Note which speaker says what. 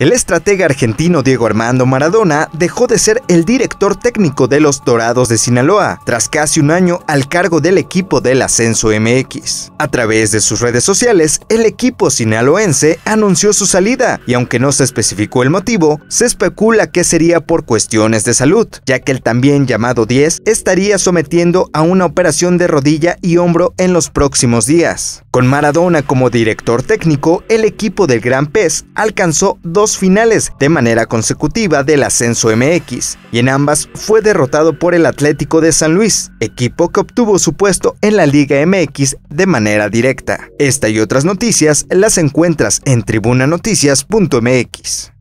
Speaker 1: El estratega argentino Diego Armando Maradona dejó de ser el director técnico de los Dorados de Sinaloa tras casi un año al cargo del equipo del Ascenso MX. A través de sus redes sociales, el equipo sinaloense anunció su salida y aunque no se especificó el motivo, se especula que sería por cuestiones de salud, ya que el también llamado 10 estaría sometiendo a una operación de rodilla y hombro en los próximos días. Con Maradona como director técnico, el equipo del Gran Pez alcanzó dos finales de manera consecutiva del ascenso MX, y en ambas fue derrotado por el Atlético de San Luis, equipo que obtuvo su puesto en la Liga MX de manera directa. Esta y otras noticias las encuentras en tribunanoticias.mx.